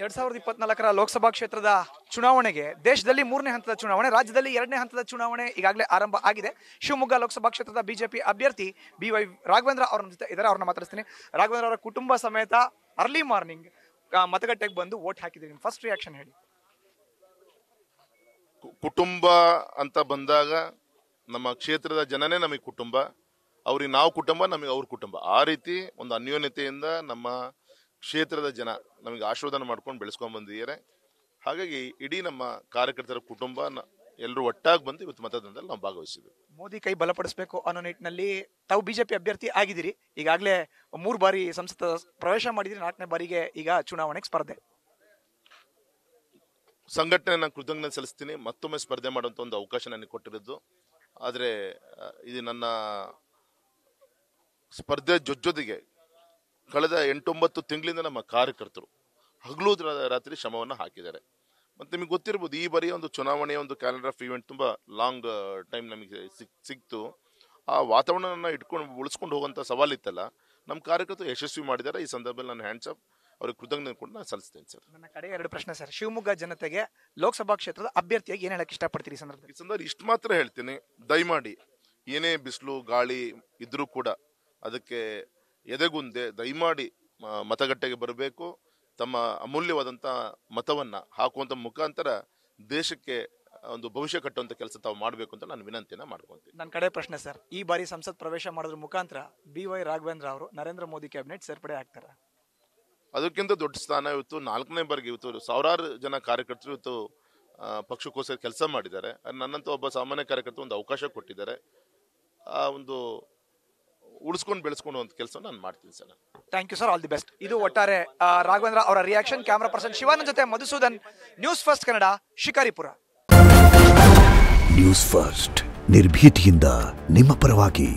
ಎರಡ್ ಸಾವಿರದ ಇಪ್ಪತ್ನಾಲ್ಕರ ಲೋಕಸಭಾ ಕ್ಷೇತ್ರದ ಚುನಾವಣೆಗೆ ದೇಶದಲ್ಲಿ ಮೂರನೇ ಹಂತದ ಚುನಾವಣೆ ರಾಜ್ಯದಲ್ಲಿ ಎರಡನೇ ಹಂತದ ಚುನಾವಣೆ ಈಗಾಗಲೇ ಆರಂಭ ಆಗಿದೆ ಶಿವಮೊಗ್ಗ ಲೋಕಸಭಾ ಕ್ಷೇತ್ರದ ಬಿಜೆಪಿ ಅಭ್ಯರ್ಥಿ ಬಿ ವೈ ರಾಘವೇಂದ್ರ ಅವರ ಜೊತೆ ಇದ್ದಾರೆ ಅವ್ರನ್ನ ಮಾತಾಡ್ತೀನಿ ರಾಘವೇಂದ್ರ ಅವರ ಕುಟುಂಬ ಸಮೇತ ಅರ್ಲಿ ಮಾರ್ನಿಂಗ್ ಮತಗಟ್ಟೆಗೆ ಬಂದು ವೋಟ್ ಹಾಕಿದ್ದೀನಿ ಫಸ್ಟ್ ರಿಯಾಕ್ಷನ್ ಹೇಳಿ ಕುಟುಂಬ ಅಂತ ಬಂದಾಗ ನಮ್ಮ ಕ್ಷೇತ್ರದ ಜನನೇ ನಮಗೆ ಕುಟುಂಬ ಅವ್ರಿಗೆ ನಾವು ಕುಟುಂಬ ನಮಗೆ ಅವ್ರ ಕುಟುಂಬ ಆ ರೀತಿ ಒಂದು ಅನ್ಯೋನ್ಯತೆಯಿಂದ ನಮ್ಮ ಕ್ಷೇತ್ರದ ಜನ ನಮಗೆ ಆಶೀರ್ವಾದ ಮಾಡ್ಕೊಂಡು ಬೆಳೆಸ್ಕೊಂಡು ಬಂದಿದ್ದಾರೆ ಹಾಗಾಗಿ ಇಡೀ ನಮ್ಮ ಕಾರ್ಯಕರ್ತರ ಕುಟುಂಬ ಎಲ್ಲರೂ ಒಟ್ಟಾಗಿ ಬಂದು ಇವತ್ತು ಮತದಾನದಲ್ಲಿ ನಾವು ಭಾಗವಹಿಸಿದ್ವಿ ಮೋದಿ ಕೈ ಬಲಪಡಿಸಬೇಕು ಅನ್ನೋ ನಿಟ್ಟಿನಲ್ಲಿ ತಾವು ಬಿಜೆಪಿ ಅಭ್ಯರ್ಥಿ ಆಗಿದ್ದೀರಿ ಈಗಾಗಲೇ ಮೂರು ಬಾರಿ ಸಂಸತ್ ಪ್ರವೇಶ ಮಾಡಿದಿರಿ ನಾಲ್ಕನೇ ಬಾರಿಗೆ ಈಗ ಚುನಾವಣೆಗೆ ಸ್ಪರ್ಧೆ ಸಂಘಟನೆ ನಾನು ಕೃತಜ್ಞತೆ ಸಲ್ಲಿಸ್ತೀನಿ ಮತ್ತೊಮ್ಮೆ ಸ್ಪರ್ಧೆ ಮಾಡುವಂಥ ಒಂದು ಅವಕಾಶ ನನಗೆ ಕೊಟ್ಟಿರೋದು ಆದರೆ ಇದು ನನ್ನ ಸ್ಪರ್ಧೆ ಜೊ ಜೊತೆಗೆ ಕಳೆದ ಎಂಟೊಂಬತ್ತು ತಿಂಗಳಿಂದ ನಮ್ಮ ಕಾರ್ಯಕರ್ತರು ಹಗಲು ರಾತ್ರಿ ಶ್ರಮವನ್ನು ಹಾಕಿದ್ದಾರೆ ಮತ್ತು ನಿಮಗೆ ಗೊತ್ತಿರ್ಬೋದು ಈ ಬಾರಿ ಒಂದು ಚುನಾವಣೆಯ ಒಂದು ಕ್ಯಾಲೆಂಡರ್ ಆಫ್ ಈವೆಂಟ್ ತುಂಬ ಲಾಂಗ್ ಟೈಮ್ ನಮಗೆ ಸಿಕ್ ಸಿಕ್ತು ಆ ವಾತಾವರಣವನ್ನು ಇಟ್ಕೊಂಡು ಉಳಿಸ್ಕೊಂಡು ಸವಾಲು ಇತ್ತಲ್ಲ ನಮ್ಮ ಕಾರ್ಯಕರ್ತರು ಯಶಸ್ವಿ ಮಾಡಿದ್ದಾರೆ ಈ ಸಂದರ್ಭದಲ್ಲಿ ನಾನು ಹ್ಯಾಂಡ್ಸ್ ಆಫ್ ಅವ್ರಿಗೆ ಕೃತಜ್ಞತೆ ಕೂಡ ನಾನು ಸಲ್ಲಿಸ್ತೇನೆ ಸರ್ ನನ್ನ ಕಡೆ ಎರಡು ಪ್ರಶ್ನೆ ಸರ್ ಶಿವಮೊಗ್ಗ ಜನತೆಗೆ ಲೋಕಸಭಾ ಕ್ಷೇತ್ರದ ಅಭ್ಯರ್ಥಿಯಾಗಿ ಏನು ಹೇಳಕ್ಕೆ ಇಷ್ಟಪಡ್ತೀರಿ ಈ ಸಂದರ್ಭದಲ್ಲಿ ಈ ಸಂದರ್ಭ ಇಷ್ಟು ಮಾತ್ರ ಹೇಳ್ತೀನಿ ದಯಮಾಡಿ ಏನೇ ಬಿಸಿಲು ಗಾಳಿ ಇದ್ರೂ ಕೂಡ ಅದಕ್ಕೆ ಎದೆಗುಂದೆ ದಯಮಾಡಿ ಮತಗಟ್ಟೆಗೆ ಬರಬೇಕು ತಮ್ಮ ಅಮೂಲ್ಯವಾದಂಥ ಮತವನ್ನು ಹಾಕುವಂಥ ಮುಖಾಂತರ ದೇಶಕ್ಕೆ ಒಂದು ಭವಿಷ್ಯ ಕಟ್ಟುವಂತ ಕೆಲಸ ತಾವು ಮಾಡಬೇಕು ಅಂತ ನಾನು ವಿನಂತಿನ ಮಾಡ್ಕೊಂತೀನಿ ನನ್ನ ಕಡೆ ಪ್ರಶ್ನೆ ಸರ್ ಈ ಬಾರಿ ಸಂಸತ್ ಪ್ರವೇಶ ಮಾಡೋದ್ರ ಮುಖಾಂತರ ಬಿ ವೈ ರಾಘವೇಂದ್ರ ಅವರು ನರೇಂದ್ರ ಮೋದಿ ಕ್ಯಾಬಿನೆಟ್ ಸೇರ್ಪಡೆ ಆಗ್ತಾರೆ ಅದಕ್ಕಿಂತ ದೊಡ್ಡ ಸ್ಥಾನ ಇವತ್ತು ನಾಲ್ಕನೇ ಬಾರಿಗೆ ಇವತ್ತು ಸಾವಿರಾರು ಜನ ಕಾರ್ಯಕರ್ತರು ಇವತ್ತು ಪಕ್ಷಕ್ಕೋಸ್ಕರ ಕೆಲಸ ಮಾಡಿದ್ದಾರೆ ನನ್ನಂತೂ ಒಬ್ಬ ಸಾಮಾನ್ಯ ಕಾರ್ಯಕರ್ತರು ಒಂದು ಅವಕಾಶ ಕೊಟ್ಟಿದ್ದಾರೆ ಆ ಒಂದು ಉಳಿಸ್ಕೊಂಡು ಬೆಳೆಸ್ಕೊಂಡು ಅಂತ ಕೆಲಸ ನಾನು ಮಾಡ್ತೀನಿ sir thank you sir all the best ಇದು ಒಟ್ಟಾರೆ ರಾಘವೇಂದ್ರ ಅವರ ರಿಯಾಕ್ಷನ್ ಕ್ಯಾಮ್ರಾ ಪರ್ಸನ್ ಶಿವಾನಂದ್ ಜೊತೆ Madhusudan news first Kannada Shikaripura news first ನಿರ್ಭೀತಿಯಿಂದ ನಿಮ್ಮ ಪರವಾಗಿ